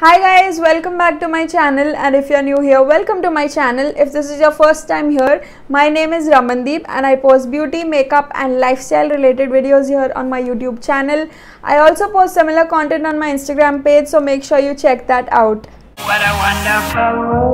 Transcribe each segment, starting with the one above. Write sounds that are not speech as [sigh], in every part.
Hi guys, welcome back to my channel and if you are new here, welcome to my channel. If this is your first time here, my name is Ramandeep and I post beauty, makeup and lifestyle related videos here on my YouTube channel. I also post similar content on my Instagram page so make sure you check that out. What a wonderful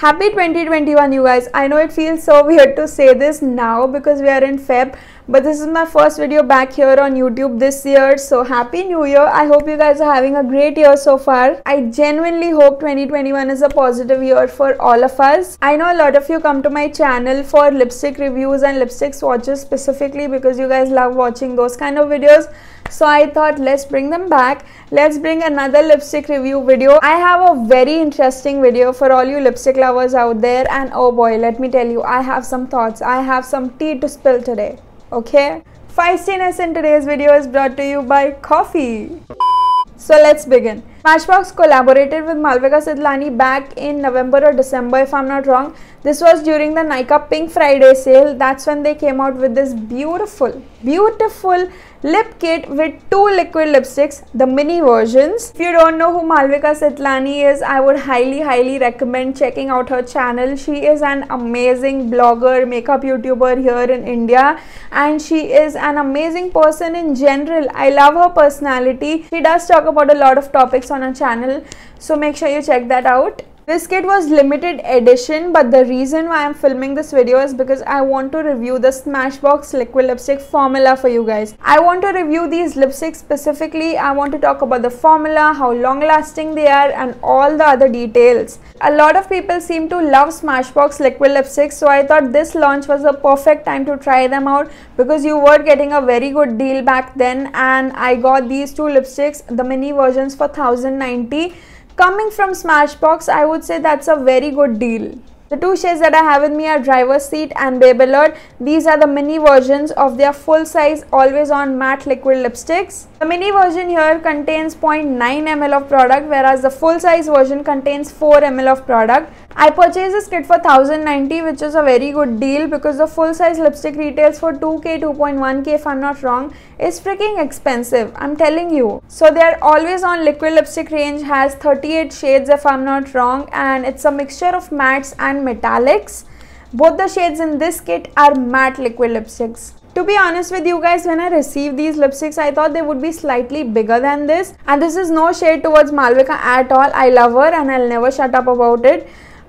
happy 2021 you guys i know it feels so weird to say this now because we are in feb but this is my first video back here on youtube this year so happy new year i hope you guys are having a great year so far i genuinely hope 2021 is a positive year for all of us i know a lot of you come to my channel for lipstick reviews and lipstick swatches specifically because you guys love watching those kind of videos so i thought let's bring them back let's bring another lipstick review video i have a very interesting video for all you lipstick lovers out there and oh boy let me tell you i have some thoughts i have some tea to spill today okay? Feistiness in today's video is brought to you by coffee. So let's begin. Matchbox collaborated with Malvika Sidlani back in November or December, if I'm not wrong. This was during the Nike Pink Friday sale. That's when they came out with this beautiful, beautiful lip kit with two liquid lipsticks the mini versions if you don't know who malvika sitlani is i would highly highly recommend checking out her channel she is an amazing blogger makeup youtuber here in india and she is an amazing person in general i love her personality she does talk about a lot of topics on her channel so make sure you check that out this kit was limited edition but the reason why I'm filming this video is because I want to review the Smashbox liquid lipstick formula for you guys. I want to review these lipsticks specifically. I want to talk about the formula, how long lasting they are and all the other details. A lot of people seem to love Smashbox liquid lipsticks so I thought this launch was the perfect time to try them out because you were getting a very good deal back then and I got these two lipsticks, the mini versions for 1090 Coming from Smashbox, I would say that's a very good deal. The two shades that I have with me are Driver's Seat and Babe Alert. These are the mini versions of their full-size always-on matte liquid lipsticks. The mini version here contains 0.9 ml of product whereas the full-size version contains 4 ml of product. I purchased this kit for 1090 which is a very good deal because the full size lipstick retails for 2k 2.1k if I'm not wrong is freaking expensive I'm telling you. So they are always on liquid lipstick range has 38 shades if I'm not wrong and it's a mixture of mattes and metallics. Both the shades in this kit are matte liquid lipsticks. To be honest with you guys, when I received these lipsticks, I thought they would be slightly bigger than this. And this is no shade towards Malvika at all. I love her and I'll never shut up about it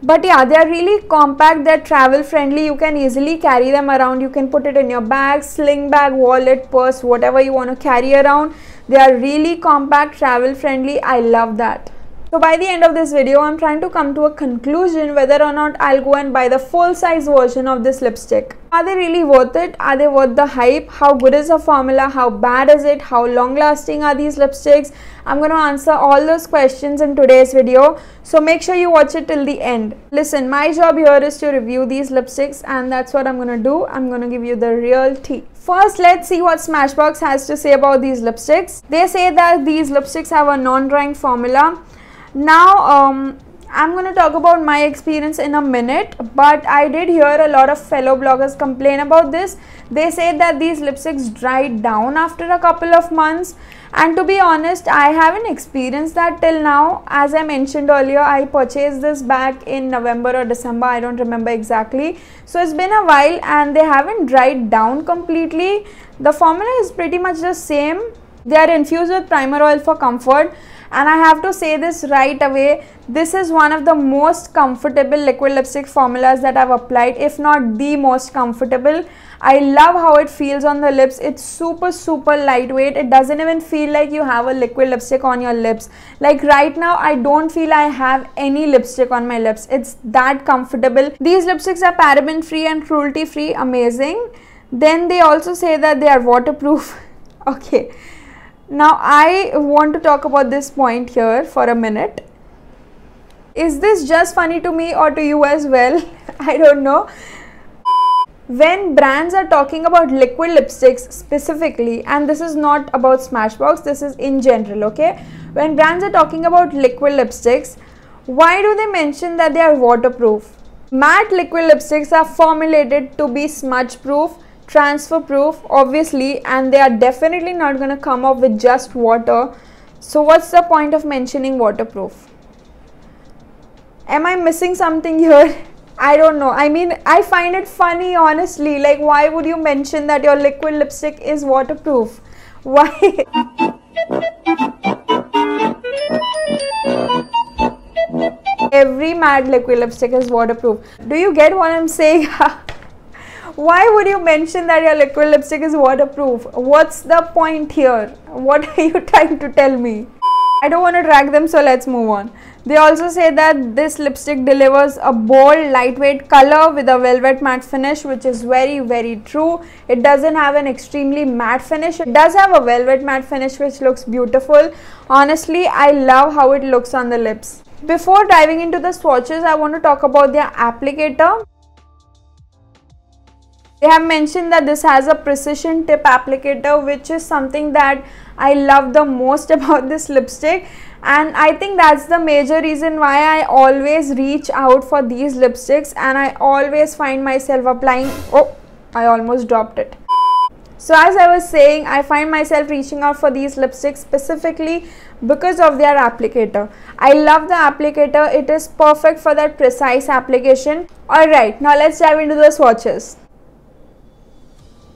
but yeah they are really compact they're travel friendly you can easily carry them around you can put it in your bag sling bag wallet purse whatever you want to carry around they are really compact travel friendly i love that so by the end of this video, I'm trying to come to a conclusion whether or not I'll go and buy the full size version of this lipstick. Are they really worth it? Are they worth the hype? How good is the formula? How bad is it? How long lasting are these lipsticks? I'm going to answer all those questions in today's video. So make sure you watch it till the end. Listen, my job here is to review these lipsticks and that's what I'm going to do. I'm going to give you the real tea. First, let's see what Smashbox has to say about these lipsticks. They say that these lipsticks have a non-drying formula now um, I'm going to talk about my experience in a minute, but I did hear a lot of fellow bloggers complain about this. They say that these lipsticks dried down after a couple of months. And to be honest, I haven't experienced that till now. As I mentioned earlier, I purchased this back in November or December, I don't remember exactly. So it's been a while and they haven't dried down completely. The formula is pretty much the same. They are infused with primer oil for comfort and I have to say this right away this is one of the most comfortable liquid lipstick formulas that I've applied if not the most comfortable I love how it feels on the lips it's super super lightweight it doesn't even feel like you have a liquid lipstick on your lips like right now I don't feel I have any lipstick on my lips it's that comfortable these lipsticks are paraben free and cruelty free amazing then they also say that they are waterproof [laughs] okay now I want to talk about this point here for a minute. Is this just funny to me or to you as well? [laughs] I don't know. When brands are talking about liquid lipsticks specifically, and this is not about Smashbox, this is in general, okay? When brands are talking about liquid lipsticks, why do they mention that they are waterproof? Matte liquid lipsticks are formulated to be smudge proof transfer proof obviously and they are definitely not going to come up with just water so what's the point of mentioning waterproof am i missing something here [laughs] i don't know i mean i find it funny honestly like why would you mention that your liquid lipstick is waterproof [laughs] why every matte liquid lipstick is waterproof do you get what i'm saying [laughs] why would you mention that your liquid lipstick is waterproof? What's the point here? What [laughs] are you trying to tell me? I don't want to drag them, so let's move on. They also say that this lipstick delivers a bold, lightweight color with a velvet matte finish, which is very, very true. It doesn't have an extremely matte finish. It does have a velvet matte finish, which looks beautiful. Honestly, I love how it looks on the lips. Before diving into the swatches, I want to talk about their applicator. They have mentioned that this has a precision tip applicator which is something that I love the most [laughs] about this lipstick and I think that's the major reason why I always reach out for these lipsticks and I always find myself applying oh I almost dropped it so as I was saying, I find myself reaching out for these lipsticks specifically because of their applicator. I love the applicator. It is perfect for that precise application. Alright, now let's dive into the swatches.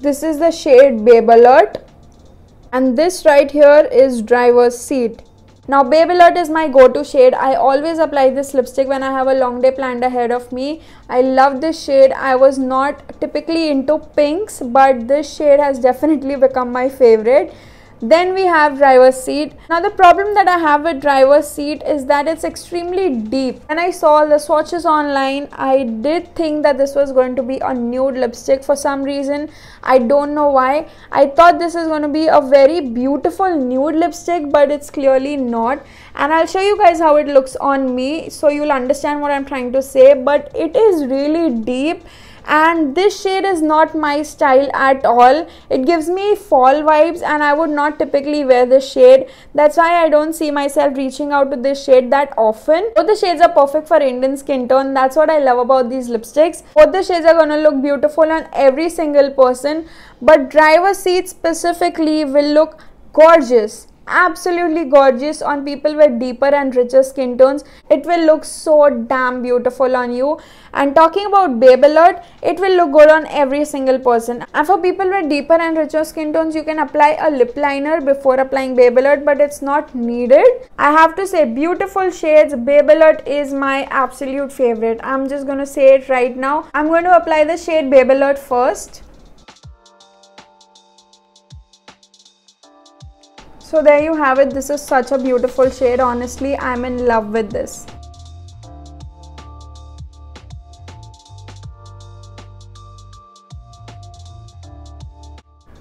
This is the shade Babe Alert and this right here is driver's seat. Now Babe Alert is my go-to shade. I always apply this lipstick when I have a long day planned ahead of me. I love this shade. I was not typically into pinks but this shade has definitely become my favorite. Then we have driver's seat. Now the problem that I have with driver's seat is that it's extremely deep. When I saw the swatches online, I did think that this was going to be a nude lipstick for some reason. I don't know why. I thought this is going to be a very beautiful nude lipstick, but it's clearly not. And I'll show you guys how it looks on me so you'll understand what I'm trying to say. But it is really deep and this shade is not my style at all it gives me fall vibes and I would not typically wear this shade that's why I don't see myself reaching out to this shade that often both the shades are perfect for Indian skin tone that's what I love about these lipsticks both the shades are gonna look beautiful on every single person but driver seat specifically will look gorgeous absolutely gorgeous on people with deeper and richer skin tones. It will look so damn beautiful on you. And talking about Babe Alert, it will look good on every single person. And for people with deeper and richer skin tones, you can apply a lip liner before applying Babe Alert, but it's not needed. I have to say, beautiful shades. Babe Alert is my absolute favorite. I'm just gonna say it right now. I'm going to apply the shade Babe Alert first. So there you have it. This is such a beautiful shade. Honestly, I'm in love with this.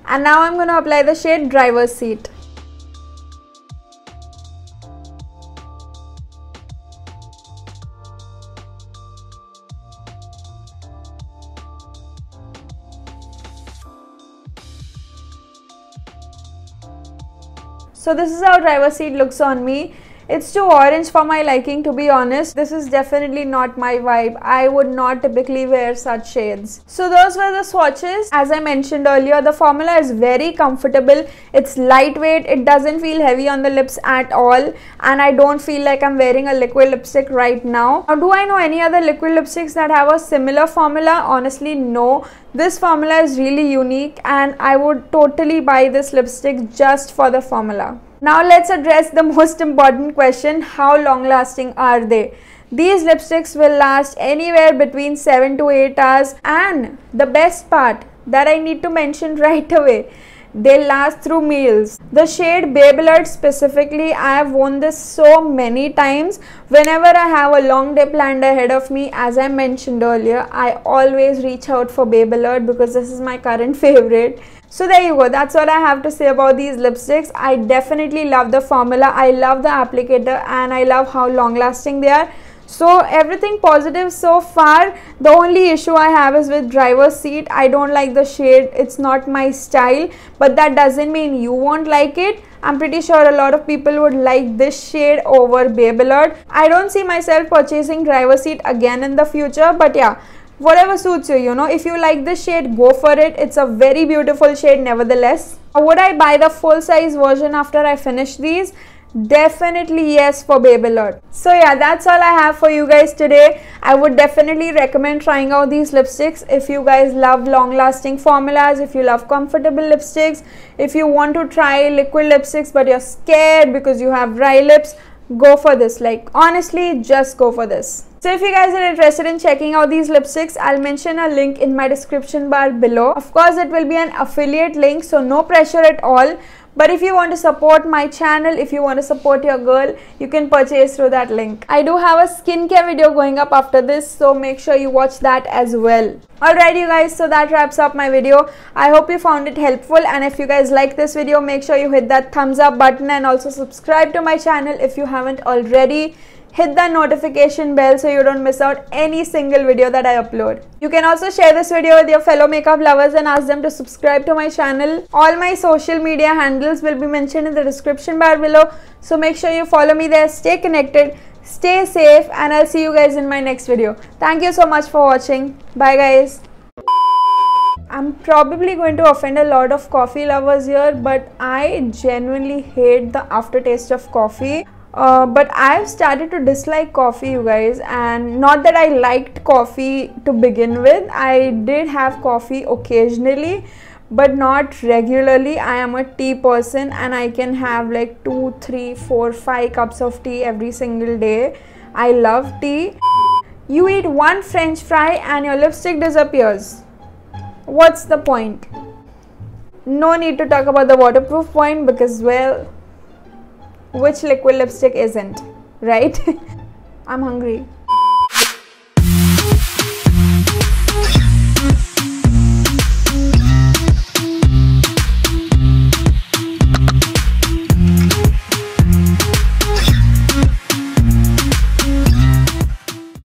And now I'm going to apply the shade driver's seat. So this is how driver seat looks on me it's too orange for my liking to be honest. This is definitely not my vibe. I would not typically wear such shades. So those were the swatches. As I mentioned earlier, the formula is very comfortable. It's lightweight. It doesn't feel heavy on the lips at all. And I don't feel like I'm wearing a liquid lipstick right now. Now do I know any other liquid lipsticks that have a similar formula? Honestly, no. This formula is really unique and I would totally buy this lipstick just for the formula. Now let's address the most important question, how long lasting are they? These lipsticks will last anywhere between 7 to 8 hours and the best part that I need to mention [laughs] right away they last through meals. The shade Alert specifically, I have worn this so many times. Whenever I have a long day planned ahead of me, as I mentioned earlier, I always reach out for Alert because this is my current [laughs] favorite. So there you go, that's all I have to say about these lipsticks. I definitely love the formula, I love the applicator and I love how long lasting they are so everything positive so far the only issue i have is with driver's seat i don't like the shade it's not my style but that doesn't mean you won't like it i'm pretty sure a lot of people would like this shade over babelard i don't see myself purchasing driver's seat again in the future but yeah whatever suits you you know if you like this shade go for it it's a very beautiful shade nevertheless would i buy the full size version after i finish these definitely yes for baby lot so yeah that's all i have for you guys today i would definitely recommend trying out these lipsticks if you guys love long lasting formulas if you love comfortable lipsticks if you want to try liquid lipsticks but you're scared because you have dry lips go for this like honestly just go for this so if you guys are interested in checking out these lipsticks, I'll mention a link in my description bar below. Of course, it will be an affiliate link, so no pressure at all but if you want to support my channel if you want to support your girl you can purchase through that link i do have a skincare video going up after this so make sure you watch that as well alright you guys so that wraps up my video i hope you found it helpful and if you guys like this video make sure you hit that thumbs up button and also subscribe to my channel if you haven't already hit that notification bell so you don't miss out any single video that I upload. You can also share this video with your fellow makeup lovers and ask them to subscribe to my channel. All my social media handles will be mentioned in the description bar below. So make sure you follow me there. Stay connected, stay safe and I'll see you guys in my next video. Thank you so much for watching. Bye guys. I'm probably going to offend a lot of coffee lovers here, but I genuinely hate the aftertaste of coffee. Uh, but I've started to dislike coffee, you guys, and not that I liked coffee to begin with. I did have coffee occasionally, but not regularly. I am a tea person and I can have like two, three, four, five cups of tea every single day. I love tea. You eat one french fry and your lipstick disappears. What's the point? No need to talk about the waterproof point because, well, which liquid lipstick isn't, right? [laughs] I'm hungry.